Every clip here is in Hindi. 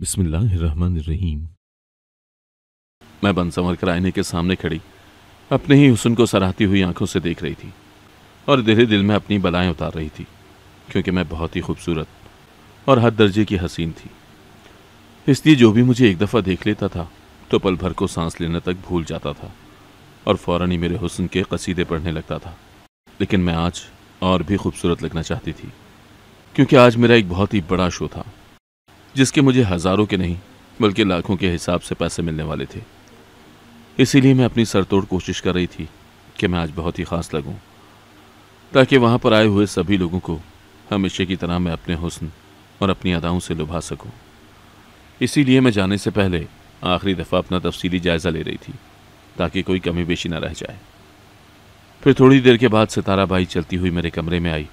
बिस्मिल्लाहिर्रहमानिर्रहीम मैं बंसंवर कर आईने के सामने खड़ी अपने ही हुसन को सराहती हुई आंखों से देख रही थी और धीरे दिल में अपनी बलाएं उतार रही थी क्योंकि मैं बहुत ही खूबसूरत और हद दर्जे की हसीन थी इसलिए जो भी मुझे एक दफ़ा देख लेता था तो पल भर को सांस लेने तक भूल जाता था और फ़ौर ही मेरे हुसन के कसीदे पढ़ने लगता था लेकिन मैं आज और भी खूबसूरत लगना चाहती थी क्योंकि आज मेरा एक बहुत ही बड़ा शो था जिसके मुझे हज़ारों के नहीं बल्कि लाखों के हिसाब से पैसे मिलने वाले थे इसीलिए मैं अपनी सरतोड़ कोशिश कर रही थी कि मैं आज बहुत ही ख़ास लगूं, ताकि वहाँ पर आए हुए सभी लोगों को हमेशा की तरह मैं अपने हुस्न और अपनी अदाओं से लुभा सकूं। इसीलिए मैं जाने से पहले आखिरी दफ़ा अपना तफसीली जायज़ा ले रही थी ताकि कोई कमी बेशी ना रह जाए फिर थोड़ी देर के बाद सितारा बाई चलती हुई मेरे कमरे में आई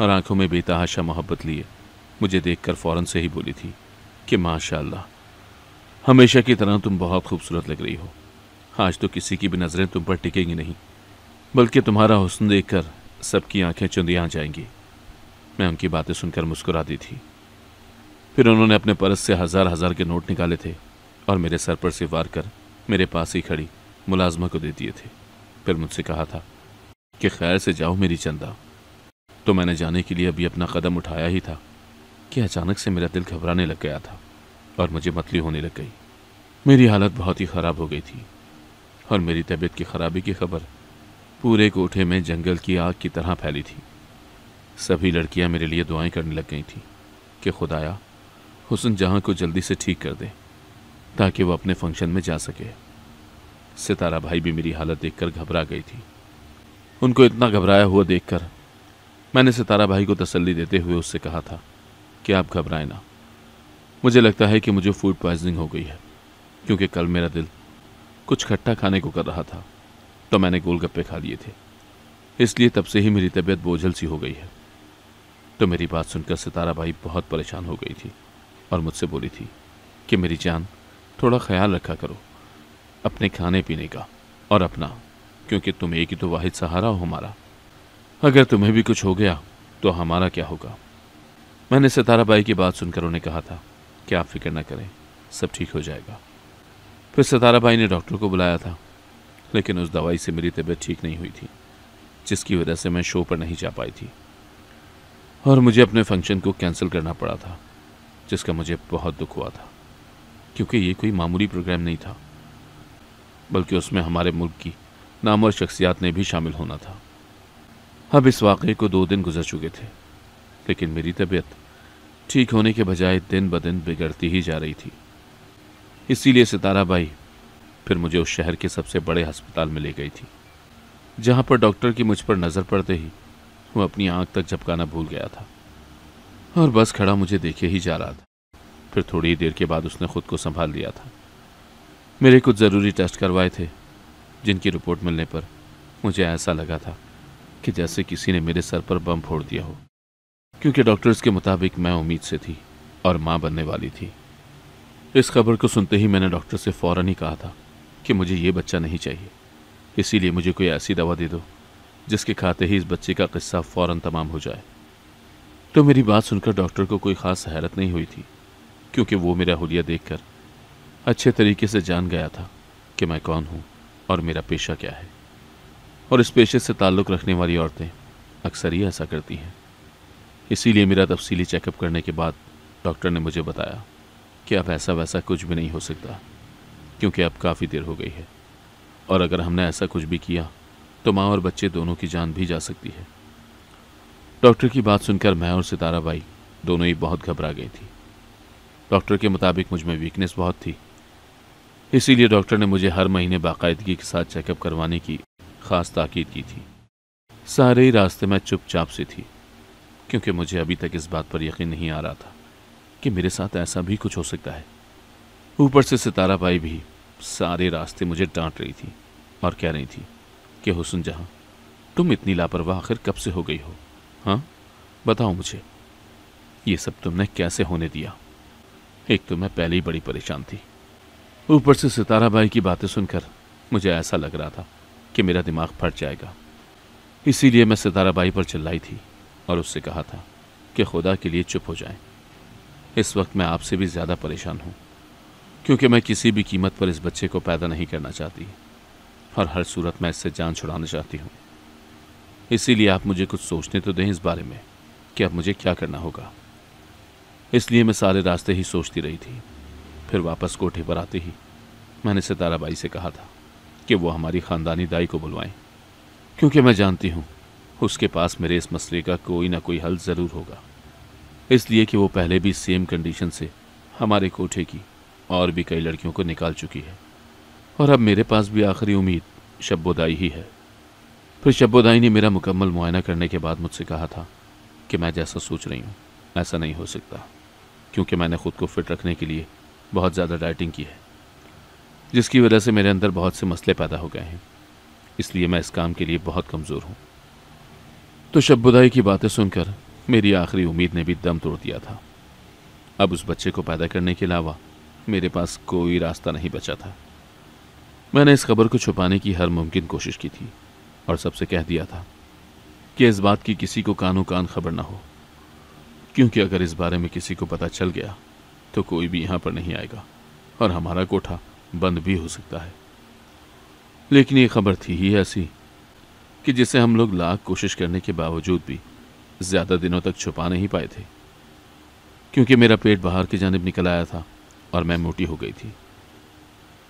और आंखों में बेतहाशा मोहब्बत लिए मुझे देखकर फौरन से ही बोली थी कि माशाल्लाह हमेशा की तरह तुम बहुत खूबसूरत लग रही हो आज तो किसी की भी नज़रें तुम पर टिकेंगी नहीं बल्कि तुम्हारा देख देखकर सबकी आंखें चुंदियाँ जाएंगी मैं उनकी बातें सुनकर मुस्कुरा दी थी फिर उन्होंने अपने परस से हज़ार हज़ार के नोट निकाले थे और मेरे सर पर से वार कर मेरे पास ही खड़ी मुलाजमा को दे दिए थे फिर मुझसे कहा था कि खैर से जाओ मेरी चंदा तो मैंने जाने के लिए अभी अपना कदम उठाया ही था कि अचानक से मेरा दिल घबराने लग गया था और मुझे मतली होने लग गई मेरी हालत बहुत ही ख़राब हो गई थी और मेरी तबीयत की ख़राबी की खबर पूरे कोठे में जंगल की आग की तरह फैली थी सभी लड़कियां मेरे लिए दुआएं करने लग गई थी कि खुदाया हुसन जहाँ को जल्दी से ठीक कर दे ताकि वो अपने फंक्शन में जा सके सितारा भाई भी मेरी हालत देखकर घबरा गई थी उनको इतना घबराया हुआ देखकर मैंने सितारा भाई को तसल्ली देते हुए उससे कहा था कि आप घबराएं ना मुझे लगता है कि मुझे फूड पॉइजनिंग हो गई है क्योंकि कल मेरा दिल कुछ खट्टा खाने को कर रहा था तो मैंने गोलगप्पे खा लिए थे इसलिए तब से ही मेरी तबीयत बोझल सी हो गई है तो मेरी बात सुनकर सितारा भाई बहुत परेशान हो गई थी और मुझसे बोली थी कि मेरी जान थोड़ा ख्याल रखा करो अपने खाने पीने का और अपना क्योंकि तुम एक ही तो वाहिद सहारा हो हमारा अगर तुम्हें भी कुछ हो गया तो हमारा क्या होगा मैंने सितारा बाई की बात सुनकर उन्हें कहा था कि आप फिक्र न करें सब ठीक हो जाएगा फिर सितारा बाई ने डॉक्टर को बुलाया था लेकिन उस दवाई से मेरी तबीयत ठीक नहीं हुई थी जिसकी वजह से मैं शो पर नहीं जा पाई थी और मुझे अपने फंक्शन को कैंसिल करना पड़ा था जिसका मुझे बहुत दुख हुआ था क्योंकि ये कोई मामूली प्रोग्राम नहीं था बल्कि उसमें हमारे मुल्क की नामवर शख्सियात ने भी शामिल होना था अब इस वाक़े को दो दिन गुजर चुके थे लेकिन मेरी तबीयत ठीक होने के बजाय दिन ब दिन बिगड़ती ही जा रही थी इसीलिए सिताराबाई फिर मुझे उस शहर के सबसे बड़े अस्पताल में ले गई थी जहाँ पर डॉक्टर की मुझ पर नज़र पड़ते ही वो अपनी आँख तक झपकाना भूल गया था और बस खड़ा मुझे देखे ही जा रहा था फिर थोड़ी ही देर के बाद उसने खुद को संभाल लिया था मेरे कुछ ज़रूरी टेस्ट करवाए थे जिनकी रिपोर्ट मिलने पर मुझे ऐसा लगा था कि जैसे किसी ने मेरे सर पर बम फोड़ दिया हो क्योंकि डॉक्टर्स के मुताबिक मैं उम्मीद से थी और माँ बनने वाली थी इस खबर को सुनते ही मैंने डॉक्टर से फ़ौरन ही कहा था कि मुझे ये बच्चा नहीं चाहिए इसीलिए मुझे कोई ऐसी दवा दे दो जिसके खाते ही इस बच्चे का किस्सा फ़ौरन तमाम हो जाए तो मेरी बात सुनकर डॉक्टर को कोई ख़ास हैरत नहीं हुई थी क्योंकि वो मेरा हुलिया देखकर अच्छे तरीके से जान गया था कि मैं कौन हूँ और मेरा पेशा क्या है और इस पेशे से ताल्लुक़ रखने वाली औरतें अक्सर ही ऐसा करती हैं इसीलिए मेरा तफसीली चेकअप करने के बाद डॉक्टर ने मुझे बताया कि अब ऐसा वैसा कुछ भी नहीं हो सकता क्योंकि अब काफ़ी देर हो गई है और अगर हमने ऐसा कुछ भी किया तो माँ और बच्चे दोनों की जान भी जा सकती है डॉक्टर की बात सुनकर मैं और सितारा बाई दोनों ही बहुत घबरा गई थी डॉक्टर के मुताबिक मुझ में वीकनेस बहुत थी इसीलिए डॉक्टर ने मुझे हर महीने बाकायदगी के साथ चेकअप करवाने की ख़ास ताकीद की थी सारे ही रास्ते में चुपचाप से थी क्योंकि मुझे अभी तक इस बात पर यकीन नहीं आ रहा था कि मेरे साथ ऐसा भी कुछ हो सकता है ऊपर से सितारा बाई भी सारे रास्ते मुझे डांट रही थी और कह रही थी कि हुसन जहाँ तुम इतनी लापरवाह आखिर कब से हो गई हो हाँ बताओ मुझे ये सब तुमने कैसे होने दिया एक तो मैं पहले ही बड़ी परेशान थी ऊपर से सितारा बाई की बातें सुनकर मुझे ऐसा लग रहा था कि मेरा दिमाग फट जाएगा इसीलिए मैं सितारा बाई पर चिल्लाई थी और उससे कहा था कि खुदा के लिए चुप हो जाए इस वक्त मैं आपसे भी ज़्यादा परेशान हूँ क्योंकि मैं किसी भी कीमत पर इस बच्चे को पैदा नहीं करना चाहती और हर सूरत मैं इससे जान छुड़ाना चाहती हूँ इसीलिए आप मुझे कुछ सोचने तो दें इस बारे में कि अब मुझे क्या करना होगा इसलिए मैं सारे रास्ते ही सोचती रही थी फिर वापस कोठे पर आते ही मैंने सिताराबाई से कहा था कि वो हमारी ख़ानदानी दाई को बुलवाएं क्योंकि मैं जानती हूँ उसके पास मेरे इस मसले का कोई ना कोई हल ज़रूर होगा इसलिए कि वो पहले भी सेम कंडीशन से हमारे कोठे की और भी कई लड़कियों को निकाल चुकी है और अब मेरे पास भी आखिरी उम्मीद शब्बोदाई ही है फिर शब्बोदाई ने मेरा मुकम्मल मुआयना करने के बाद मुझसे कहा था कि मैं जैसा सोच रही हूँ ऐसा नहीं हो सकता क्योंकि मैंने खुद को फिट रखने के लिए बहुत ज़्यादा डाइटिंग की है जिसकी वजह से मेरे अंदर बहुत से मसले पैदा हो गए हैं इसलिए मैं इस काम के लिए बहुत कमज़ोर हूँ तो शब्बुदाई की बातें सुनकर मेरी आखिरी उम्मीद ने भी दम तोड़ दिया था अब उस बच्चे को पैदा करने के अलावा मेरे पास कोई रास्ता नहीं बचा था मैंने इस खबर को छुपाने की हर मुमकिन कोशिश की थी और सबसे कह दिया था कि इस बात की किसी को कानों कान खबर ना हो क्योंकि अगर इस बारे में किसी को पता चल गया तो कोई भी यहाँ पर नहीं आएगा और हमारा कोठा बंद भी हो सकता है लेकिन ये खबर थी ही ऐसी कि जिसे हम लोग लाख कोशिश करने के बावजूद भी ज़्यादा दिनों तक छुपा नहीं पाए थे क्योंकि मेरा पेट बाहर की जानब निकल आया था और मैं मोटी हो गई थी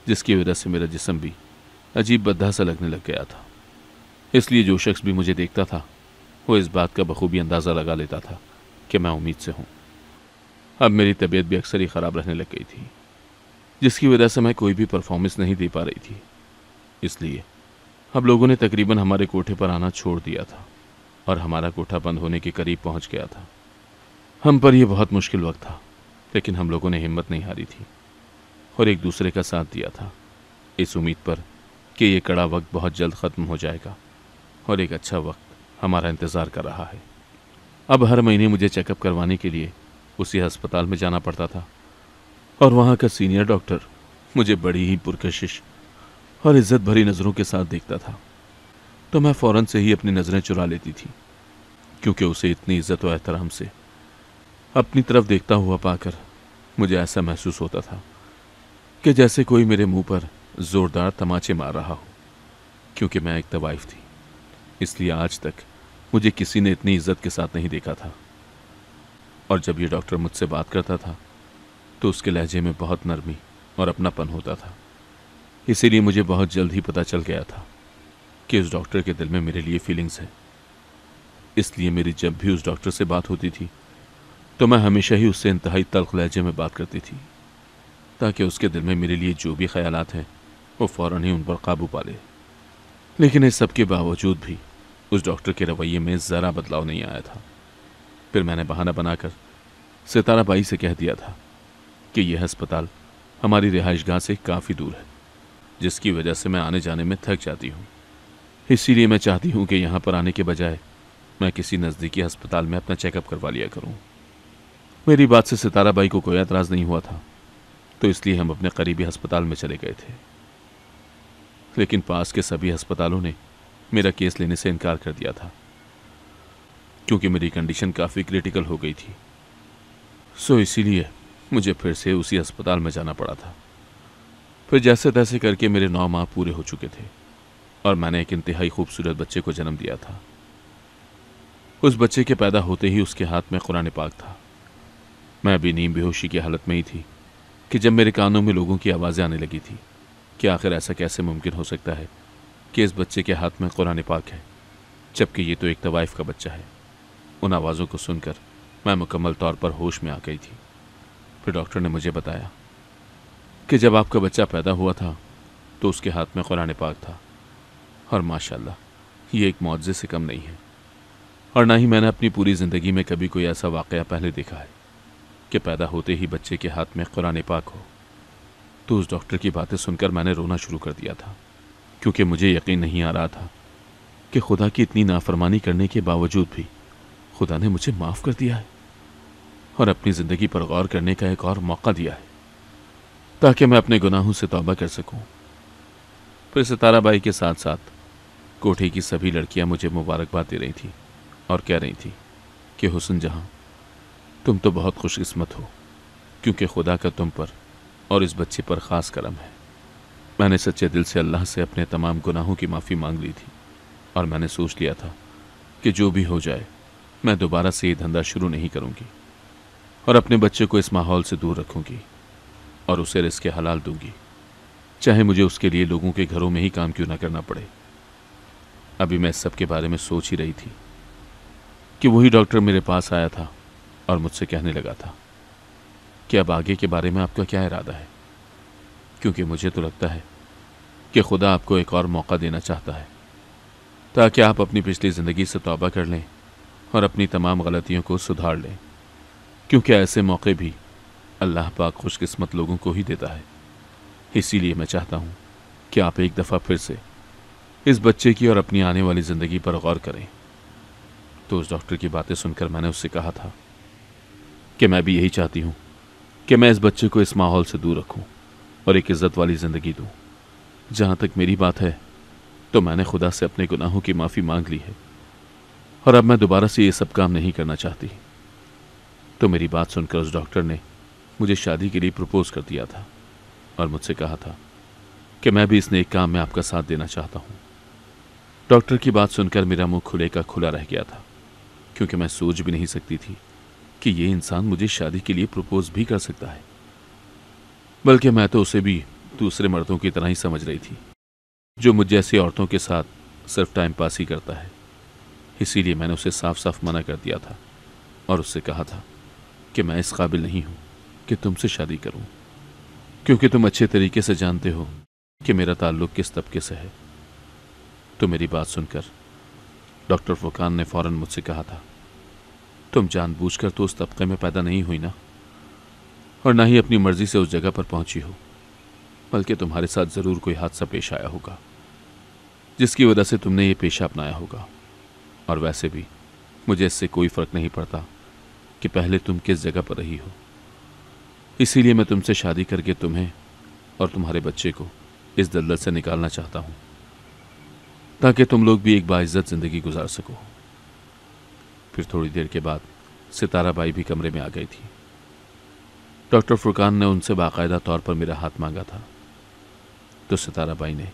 जिसकी वजह से मेरा जिसम भी अजीब बद्धा सा लगने लग गया था इसलिए जो शख्स भी मुझे देखता था वो इस बात का बखूबी अंदाज़ा लगा लेता था कि मैं उम्मीद से हूँ अब मेरी तबीयत भी अक्सर ही ख़राब रहने लग गई थी जिसकी वजह से मैं कोई भी परफॉर्मेंस नहीं दे पा रही थी इसलिए अब लोगों ने तकरीबन हमारे कोठे पर आना छोड़ दिया था और हमारा कोठा बंद होने के करीब पहुंच गया था हम पर यह बहुत मुश्किल वक्त था लेकिन हम लोगों ने हिम्मत नहीं हारी थी और एक दूसरे का साथ दिया था इस उम्मीद पर कि यह कड़ा वक्त बहुत जल्द ख़त्म हो जाएगा और एक अच्छा वक्त हमारा इंतज़ार कर रहा है अब हर महीने मुझे चेकअप करवाने के लिए उसी अस्पताल में जाना पड़ता था और वहाँ का सीनियर डॉक्टर मुझे बड़ी ही पुरकशिश और इज्जत भरी नज़रों के साथ देखता था तो मैं फ़ौरन से ही अपनी नज़रें चुरा लेती थी क्योंकि उसे इतनी इज्जत और एहतराम से अपनी तरफ देखता हुआ पाकर मुझे ऐसा महसूस होता था कि जैसे कोई मेरे मुंह पर ज़ोरदार तमाचे मार रहा हो क्योंकि मैं एक तवाइफ थी इसलिए आज तक मुझे किसी ने इतनी इज्जत के साथ नहीं देखा था और जब ये डॉक्टर मुझसे बात करता था तो उसके लहजे में बहुत नरमी और अपनापन होता था इसीलिए मुझे बहुत जल्द ही पता चल गया था कि उस डॉक्टर के दिल में मेरे लिए फीलिंग्स हैं इसलिए मेरी जब भी उस डॉक्टर से बात होती थी तो मैं हमेशा ही उससे इंतहाई तलख लहजे में बात करती थी ताकि उसके दिल में मेरे लिए जो भी ख्याल हैं वो फ़ौर ही उन पर काबू पा ले लेकिन इस सब के बावजूद भी उस डॉक्टर के रवैये में ज़रा बदलाव नहीं आया था फिर मैंने बहाना बनाकर सितारा बाई से कह दिया था कि यह अस्पताल हमारी रिहाइश से काफ़ी दूर है जिसकी वजह से मैं आने जाने में थक जाती हूँ इसीलिए मैं चाहती हूँ कि यहाँ पर आने के बजाय मैं किसी नज़दीकी अस्पताल में अपना चेकअप करवा लिया करूँ मेरी बात से सितारा बाई को कोई एतराज़ नहीं हुआ था तो इसलिए हम अपने करीबी अस्पताल में चले गए थे लेकिन पास के सभी अस्पतालों ने मेरा केस लेने से इनकार कर दिया था क्योंकि मेरी कंडीशन काफ़ी क्रिटिकल हो गई थी सो इसीलिए मुझे फिर से उसी अस्पताल में जाना पड़ा था फिर जैसे तैसे करके मेरे नौ माह पूरे हो चुके थे और मैंने एक इंतहाई खूबसूरत बच्चे को जन्म दिया था उस बच्चे के पैदा होते ही उसके हाथ में कुरान पाक था मैं अभी नीम बेहोशी की हालत में ही थी कि जब मेरे कानों में लोगों की आवाज़ें आने लगी थी कि आखिर ऐसा कैसे मुमकिन हो सकता है कि इस बच्चे के हाथ में कुरान पाक है जबकि ये तो एक तवाइफ का बच्चा है उन आवाज़ों को सुनकर मैं मुकम्मल तौर पर होश में आ गई थी फिर डॉक्टर ने मुझे बताया कि जब आपका बच्चा पैदा हुआ था तो उसके हाथ में कुरान पाक था और माशाल्लाह ये एक मुआवजे से कम नहीं है और ना ही मैंने अपनी पूरी ज़िंदगी में कभी कोई ऐसा वाक़ पहले देखा है कि पैदा होते ही बच्चे के हाथ में कुरान पाक हो तो उस डॉक्टर की बातें सुनकर मैंने रोना शुरू कर दिया था क्योंकि मुझे यकीन नहीं आ रहा था कि खुदा की इतनी नाफरमानी करने के बावजूद भी खुदा ने मुझे माफ़ कर दिया है और अपनी ज़िंदगी पर गौर करने का एक और मौका दिया है ताकि मैं अपने गुनाहों से तौबा कर सकूं। फिर सिताराबाई के साथ साथ कोठी की सभी लड़कियां मुझे मुबारकबाद दे रही थी और कह रही थी कि हुसन जहां तुम तो बहुत खुशकिस्मत हो क्योंकि खुदा का तुम पर और इस बच्चे पर ख़ास करम है मैंने सच्चे दिल से अल्लाह से अपने तमाम गुनाहों की माफ़ी मांग ली थी और मैंने सोच लिया था कि जो भी हो जाए मैं दोबारा से ये धंधा शुरू नहीं करूँगी और अपने बच्चे को इस माहौल से दूर रखूँगी और उसे रिस्क हलाल दूंगी चाहे मुझे उसके लिए लोगों के घरों में ही काम क्यों ना करना पड़े अभी मैं इस सब के बारे में सोच ही रही थी कि वही डॉक्टर मेरे पास आया था और मुझसे कहने लगा था कि अब आगे के बारे में आपका क्या इरादा है क्योंकि मुझे तो लगता है कि खुदा आपको एक और मौका देना चाहता है ताकि आप अपनी पिछली ज़िंदगी से तौबा कर लें और अपनी तमाम गलतियों को सुधार लें क्योंकि ऐसे मौके भी अल्लाह पाक खुशकिस्मत लोगों को ही देता है इसीलिए मैं चाहता हूँ कि आप एक दफ़ा फिर से इस बच्चे की और अपनी आने वाली ज़िंदगी पर गौर करें तो उस डॉक्टर की बातें सुनकर मैंने उससे कहा था कि मैं भी यही चाहती हूँ कि मैं इस बच्चे को इस माहौल से दूर रखूँ और एक इज़्ज़त वाली ज़िंदगी दूँ जहाँ तक मेरी बात है तो मैंने खुदा से अपने गुनाहों की माफ़ी मांग ली है और अब मैं दोबारा से ये सब काम नहीं करना चाहती तो मेरी बात सुनकर उस डॉक्टर ने मुझे शादी के लिए प्रपोज कर दिया था और मुझसे कहा था कि मैं भी इस नए काम में आपका साथ देना चाहता हूं डॉक्टर की बात सुनकर मेरा मुंह खुले का खुला रह गया था क्योंकि मैं सोच भी नहीं सकती थी कि यह इंसान मुझे शादी के लिए प्रपोज भी कर सकता है बल्कि मैं तो उसे भी दूसरे मर्दों की तरह ही समझ रही थी जो मुझ जैसी औरतों के साथ सिर्फ टाइम पास ही करता है इसीलिए मैंने उसे साफ साफ मना कर दिया था और उससे कहा था कि मैं इस काबिल नहीं हूं कि तुमसे शादी करूं क्योंकि तुम अच्छे तरीके से जानते हो कि मेरा ताल्लुक किस तबके से है तो मेरी बात सुनकर डॉक्टर फुकान ने फौरन मुझसे कहा था तुम जानबूझकर तो उस तबके में पैदा नहीं हुई ना और ना ही अपनी मर्जी से उस जगह पर पहुंची हो बल्कि तुम्हारे साथ ज़रूर कोई हादसा पेश आया होगा जिसकी वजह से तुमने ये पेशा अपनाया होगा और वैसे भी मुझे इससे कोई फ़र्क नहीं पड़ता कि पहले तुम किस जगह पर रही हो इसीलिए मैं तुमसे शादी करके तुम्हें और तुम्हारे बच्चे को इस दलदल से निकालना चाहता हूँ ताकि तुम लोग भी एक बाइज्जत ज़िंदगी गुजार सको फिर थोड़ी देर के बाद सितारा बाई भी कमरे में आ गई थी डॉक्टर फुरकान ने उनसे बाकायदा तौर पर मेरा हाथ मांगा था तो सितारा बाई ने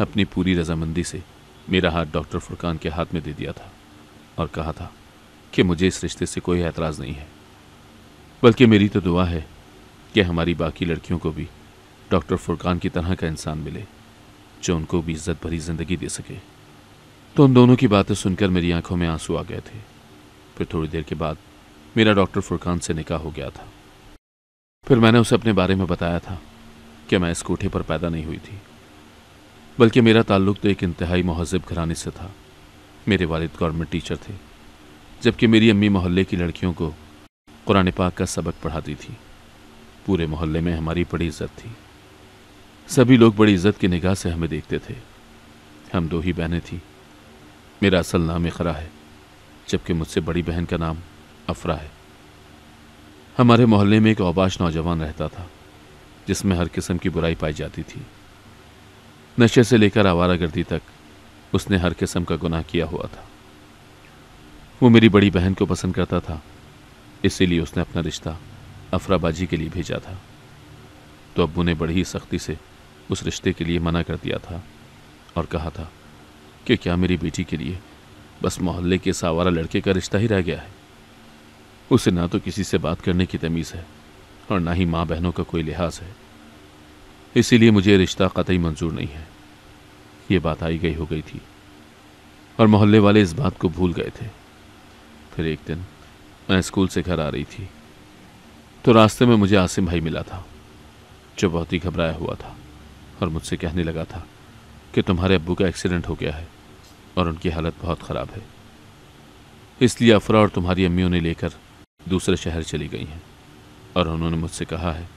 अपनी पूरी रजामंदी से मेरा हाथ डॉक्टर फुरकान के हाथ में दे दिया था और कहा था कि मुझे इस रिश्ते से कोई एतराज़ नहीं है बल्कि मेरी तो दुआ है कि हमारी बाकी लड़कियों को भी डॉक्टर फुरकान की तरह का इंसान मिले जो उनको भी इज्जत भरी ज़िंदगी दे सके तो उन दोनों की बातें सुनकर मेरी आंखों में आंसू आ गए थे फिर थोड़ी देर के बाद मेरा डॉक्टर फुरकान से निकाह हो गया था फिर मैंने उसे अपने बारे में बताया था कि मैं इस कोठे पर पैदा नहीं हुई थी बल्कि मेरा ताल्लुक तो एक इंतहाई महजब घरानी से था मेरे वालिद गवर्नमेंट टीचर थे जबकि मेरी अम्मी मोहल्ले की लड़कियों को कुरान पाक का सबक पढ़ाती थी पूरे मोहल्ले में हमारी बड़ी इज्जत थी सभी लोग बड़ी इज्जत की निगाह से हमें देखते थे हम दो ही बहनें थीं मेरा असल नाम इखरा है जबकि मुझसे बड़ी बहन का नाम अफरा है हमारे मोहल्ले में एक आबाश नौजवान रहता था जिसमें हर किस्म की बुराई पाई जाती थी नशे से लेकर आवारागर्दी तक उसने हर किस्म का गुनाह किया हुआ था वो मेरी बड़ी बहन को पसंद करता था इसीलिए उसने अपना रिश्ता अफराबाजी के लिए भेजा था तो अबू ने बड़ी सख्ती से उस रिश्ते के लिए मना कर दिया था और कहा था कि क्या मेरी बेटी के लिए बस मोहल्ले के सावारा लड़के का रिश्ता ही रह गया है उसे ना तो किसी से बात करने की तमीज़ है और ना ही माँ बहनों का कोई लिहाज है इसीलिए मुझे रिश्ता कतई मंजूर नहीं है ये बात आई गई हो गई थी और मोहल्ले वाले इस बात को भूल गए थे फिर एक दिन मैं स्कूल से घर आ रही थी तो रास्ते में मुझे आसिम भाई मिला था जो बहुत ही घबराया हुआ था और मुझसे कहने लगा था कि तुम्हारे अबू का एक्सीडेंट हो गया है और उनकी हालत बहुत ख़राब है इसलिए अफरा और तुम्हारी अम्मी उन्हें लेकर दूसरे शहर चली गई हैं और उन्होंने मुझसे कहा है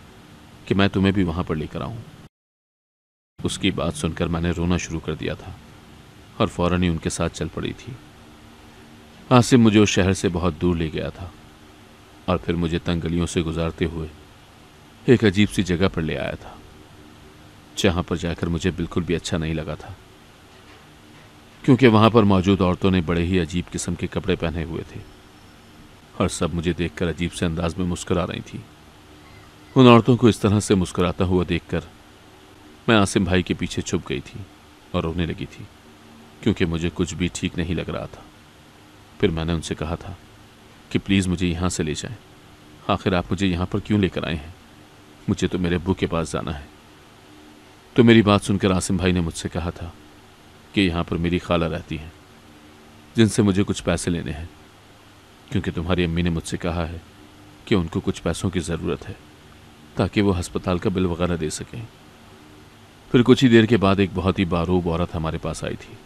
कि मैं तुम्हें भी वहाँ पर लेकर आऊँ उसकी बात सुनकर मैंने रोना शुरू कर दिया था और फ़ौर ही उनके साथ चल पड़ी थी आसिम मुझे उस शहर से बहुत दूर ले गया था और फिर मुझे तंग गलियों से गुजारते हुए एक अजीब सी जगह पर ले आया था जहाँ पर जाकर मुझे बिल्कुल भी अच्छा नहीं लगा था क्योंकि वहाँ पर मौजूद औरतों ने बड़े ही अजीब किस्म के कपड़े पहने हुए थे और सब मुझे देखकर अजीब से अंदाज में मुस्करा रही थी उन औरतों को इस तरह से मुस्कुराता हुआ देखकर मैं आसिम भाई के पीछे छुप गई थी और रोने लगी थी क्योंकि मुझे कुछ भी ठीक नहीं लग रहा था फिर मैंने उनसे कहा था कि प्लीज़ मुझे यहाँ से ले जाएं। आखिर आप मुझे यहाँ पर क्यों लेकर आए हैं मुझे तो मेरे अबू के पास जाना है तो मेरी बात सुनकर आसिम भाई ने मुझसे कहा था कि यहाँ पर मेरी खाला रहती हैं जिनसे मुझे कुछ पैसे लेने हैं क्योंकि तुम्हारी अम्मी ने मुझसे कहा है कि उनको कुछ पैसों की ज़रूरत है ताकि वो हस्पताल का बिल वगैरह दे सकें फिर कुछ ही देर के बाद एक बहुत ही बारूब औरत हमारे पास आई थी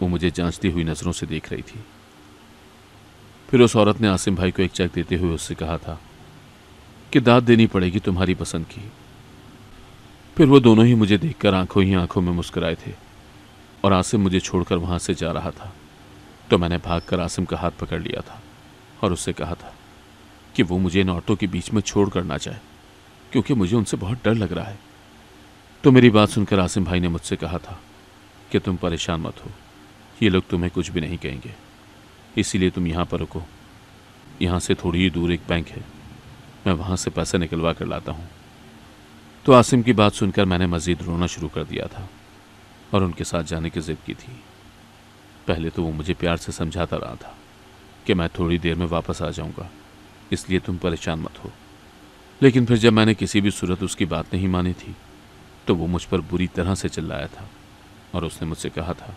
वो मुझे जांचती हुई नज़रों से देख रही थी फिर उस औरत ने आसिम भाई को एक चेक देते हुए उससे कहा था कि दाद देनी पड़ेगी तुम्हारी पसंद की फिर वो दोनों ही मुझे देखकर आंखों ही आंखों में मुस्कुराए थे और आसिम मुझे छोड़कर वहाँ से जा रहा था तो मैंने भागकर आसिम का हाथ पकड़ लिया था और उससे कहा था कि वो मुझे इन औरतों के बीच में छोड़ कर ना जाए क्योंकि मुझे उनसे बहुत डर लग रहा है तो मेरी बात सुनकर आसिम भाई ने मुझसे कहा था कि तुम परेशान मत हो ये लोग तुम्हें कुछ भी नहीं कहेंगे इसीलिए तुम यहाँ पर रुको यहाँ से थोड़ी ही दूर एक बैंक है मैं वहाँ से पैसे निकलवा कर लाता हूँ तो आसिम की बात सुनकर मैंने मज़ीद रोना शुरू कर दिया था और उनके साथ जाने की ज़िद की थी पहले तो वो मुझे प्यार से समझाता रहा था कि मैं थोड़ी देर में वापस आ जाऊँगा इसलिए तुम परेशान मत हो लेकिन फिर जब मैंने किसी भी सूरत उसकी बात नहीं मानी थी तो वो मुझ पर बुरी तरह से चिल्लाया था और उसने मुझसे कहा था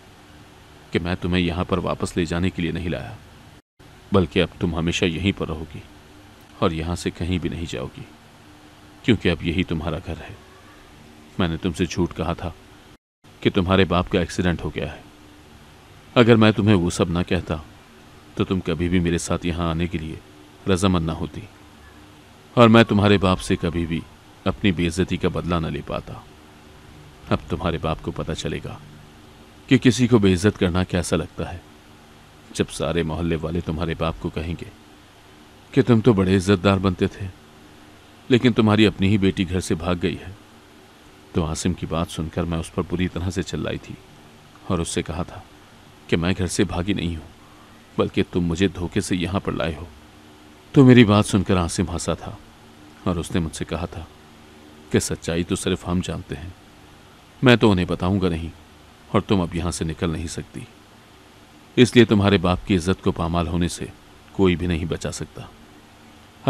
कि मैं तुम्हें यहाँ पर वापस ले जाने के लिए नहीं लाया बल्कि अब तुम हमेशा यहीं पर रहोगी और यहाँ से कहीं भी नहीं जाओगी क्योंकि अब यही तुम्हारा घर है मैंने तुमसे झूठ कहा था कि तुम्हारे बाप का एक्सीडेंट हो गया है अगर मैं तुम्हें वो सब ना कहता तो तुम कभी भी मेरे साथ यहाँ आने के लिए रजामंद ना होती और मैं तुम्हारे बाप से कभी भी अपनी बेइज्जती का बदला न ले पाता अब तुम्हारे बाप को पता चलेगा कि किसी को बेइज्जत करना कैसा लगता है जब सारे मोहल्ले वाले तुम्हारे बाप को कहेंगे कि तुम तो बड़े इज्जतदार बनते थे लेकिन तुम्हारी अपनी ही बेटी घर से भाग गई है तो आसिम की बात सुनकर मैं उस पर बुरी तरह से चिल्लाई थी और उससे कहा था कि मैं घर से भागी नहीं हूँ बल्कि तुम मुझे धोखे से यहाँ पर लाए हो तो मेरी बात सुनकर आसिम हंसा था और उसने मुझसे कहा था कि सच्चाई तो सिर्फ हम जानते हैं मैं तो उन्हें बताऊंगा नहीं और तुम अब यहां से निकल नहीं सकती इसलिए तुम्हारे बाप की इज्जत को पामाल होने से कोई भी नहीं बचा सकता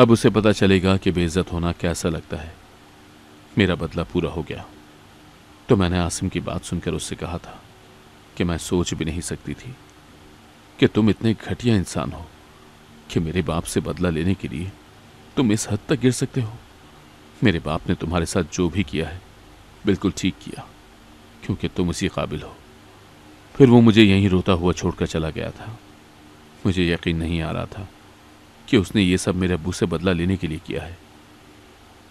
अब उसे पता चलेगा कि बेइज्जत होना कैसा लगता है मेरा बदला पूरा हो गया तो मैंने आसिम की बात सुनकर उससे कहा था कि मैं सोच भी नहीं सकती थी कि तुम इतने घटिया इंसान हो कि मेरे बाप से बदला लेने के लिए तुम इस हद तक गिर सकते हो मेरे बाप ने तुम्हारे साथ जो भी किया है बिल्कुल ठीक किया क्योंकि तुम इसी काबिल हो फिर वो मुझे यहीं रोता हुआ छोड़कर चला गया था मुझे यकीन नहीं आ रहा था कि उसने ये सब मेरे अबू से बदला लेने के लिए किया है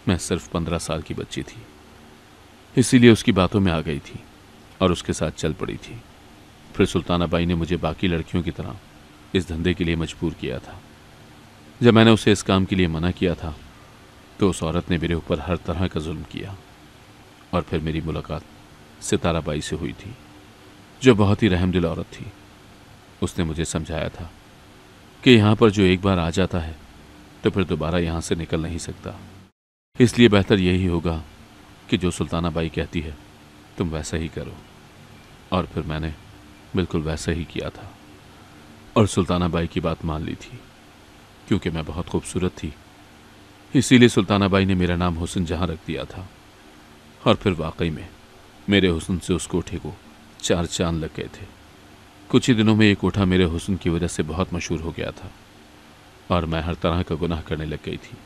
मैं सिर्फ पंद्रह साल की बच्ची थी इसीलिए उसकी बातों में आ गई थी और उसके साथ चल पड़ी थी फिर सुल्तानाबाई ने मुझे बाकी लड़कियों की तरह इस धंधे के लिए मजबूर किया था जब मैंने उसे इस काम के लिए मना किया था तो उस औरत ने मेरे ऊपर हर तरह का जुल्म किया और फिर मेरी मुलाकात सिताराबाई से हुई थी जो बहुत ही रहमदिल औरत थी उसने मुझे समझाया था कि यहाँ पर जो एक बार आ जाता है तो फिर दोबारा यहाँ से निकल नहीं सकता इसलिए बेहतर यही होगा कि जो सुल्तानाबाई कहती है तुम वैसा ही करो और फिर मैंने बिल्कुल वैसा ही किया था और सुल्तानाबाई की बात मान ली थी क्योंकि मैं बहुत खूबसूरत थी इसीलिए सुल्तानाबाई ने मेरा नाम हुसन जहाँ रख दिया था और फिर वाकई में मेरे हुसन से उस कोठे को चार चांद लग गए थे कुछ ही दिनों में ये कोठा मेरे हुसन की वजह से बहुत मशहूर हो गया था और मैं हर तरह का गुनाह करने लग गई थी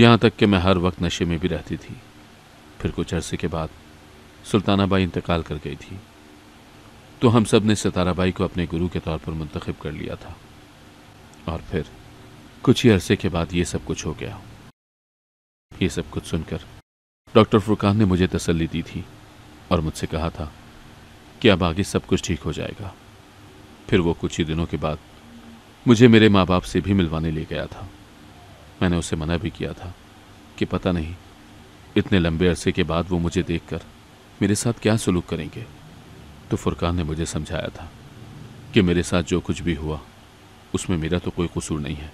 यहाँ तक कि मैं हर वक्त नशे में भी रहती थी फिर कुछ अरसे के बाद सुल्तानाबाई इंतकाल कर गई थी तो हम सब ने सताराबाई को अपने गुरु के तौर पर मंतखब कर लिया था और फिर कुछ ही अरसे के बाद ये सब कुछ हो गया ये सब कुछ सुनकर डॉक्टर फुरकान ने मुझे तसल्ली दी थी और मुझसे कहा था कि अब आगे सब कुछ ठीक हो जाएगा फिर वो कुछ ही दिनों के बाद मुझे मेरे माँ बाप से भी मिलवाने ले गया था मैंने उसे मना भी किया था कि पता नहीं इतने लंबे अरसे के बाद वो मुझे देखकर मेरे साथ क्या सलूक करेंगे तो फुरकान ने मुझे समझाया था कि मेरे साथ जो कुछ भी हुआ उसमें मेरा तो कोई कसूर नहीं है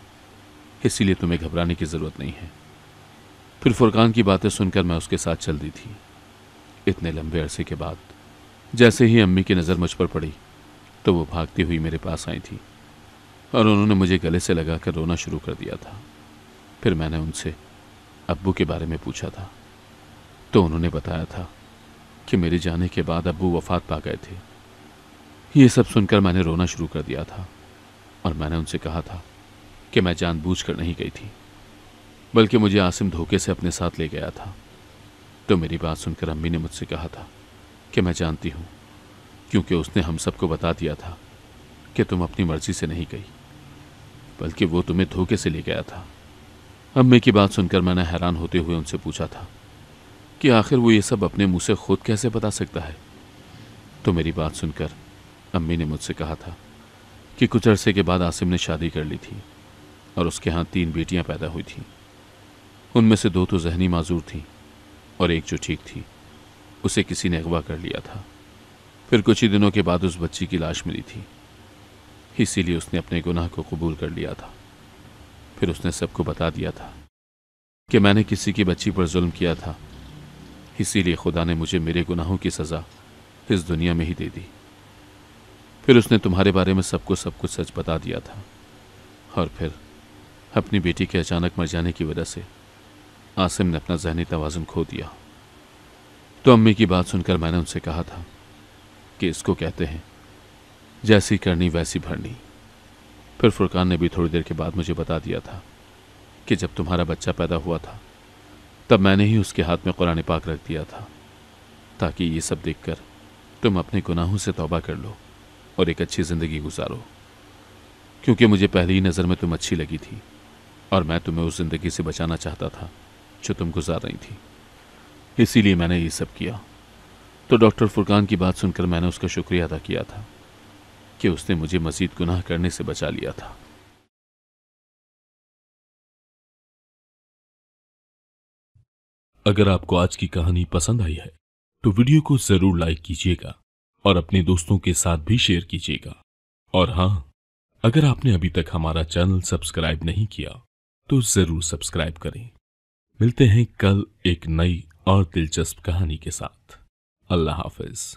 इसीलिए तुम्हें घबराने की ज़रूरत नहीं है फिर फुरकान की बातें सुनकर मैं उसके साथ चल दी थी इतने लंबे अरसे के बाद जैसे ही अम्मी की नज़र मुझ पर पड़ी तो वो भागती हुई मेरे पास आई थी और उन्होंने मुझे गले से लगा कर रोना शुरू कर दिया था फिर मैंने उनसे अब्बू के बारे में पूछा था तो उन्होंने बताया था कि मेरे जाने के बाद अब्बू वफात पा गए थे ये सब सुनकर मैंने रोना शुरू कर दिया था और मैंने उनसे कहा था कि मैं जानबूझ कर नहीं गई थी बल्कि मुझे आसिम धोखे से अपने साथ ले गया था तो मेरी बात सुनकर अम्मी ने मुझसे कहा था कि मैं जानती हूँ क्योंकि उसने हम सबको बता दिया था कि तुम अपनी मर्जी से नहीं गई बल्कि वो तुम्हें धोखे से ले गया था अम्मी की बात सुनकर मैंने हैरान होते हुए उनसे पूछा था कि आखिर वो ये सब अपने मुंह से खुद कैसे बता सकता है तो मेरी बात सुनकर अम्मी ने मुझसे कहा था कि कुछ अरसे के बाद आसिम ने शादी कर ली थी और उसके यहाँ तीन बेटियाँ पैदा हुई थीं उनमें से दो तो जहनी माजूर थीं और एक जो ठीक थी उसे किसी ने अगवा कर लिया था फिर कुछ ही दिनों के बाद उस बच्ची की लाश मिली थी इसीलिए उसने अपने गुनाह को कबूल कर लिया था फिर उसने सबको बता दिया था कि मैंने किसी की बच्ची पर जुल्म किया था इसीलिए खुदा ने मुझे मेरे गुनाहों की सज़ा इस दुनिया में ही दे दी फिर उसने तुम्हारे बारे में सबको सब कुछ सच बता दिया था और फिर अपनी बेटी के अचानक मर जाने की वजह से आसिम ने अपना जहनी तोज़ुन खो दिया तो अम्मी की बात सुनकर मैंने उनसे कहा था कि इसको कहते हैं जैसी करनी वैसी भरनी फिर फुरकान ने भी थोड़ी देर के बाद मुझे बता दिया था कि जब तुम्हारा बच्चा पैदा हुआ था तब मैंने ही उसके हाथ में कुरान पाक रख दिया था ताकि ये सब देखकर तुम अपने गुनाहों से तौबा कर लो और एक अच्छी ज़िंदगी गुजारो क्योंकि मुझे पहली ही नज़र में तुम अच्छी लगी थी और मैं तुम्हें उस ज़िंदगी से बचाना चाहता था जो तुम गुजार रही थी इसीलिए मैंने ये सब किया तो डॉक्टर फुरकान की बात सुनकर मैंने उसका शुक्रिया अदा किया था कि उसने मुझे मजीद गुनाह करने से बचा लिया था अगर आपको आज की कहानी पसंद आई है तो वीडियो को जरूर लाइक कीजिएगा और अपने दोस्तों के साथ भी शेयर कीजिएगा और हाँ अगर आपने अभी तक हमारा चैनल सब्सक्राइब नहीं किया तो जरूर सब्सक्राइब करें मिलते हैं कल एक नई और दिलचस्प कहानी के साथ अल्लाह हाफिज़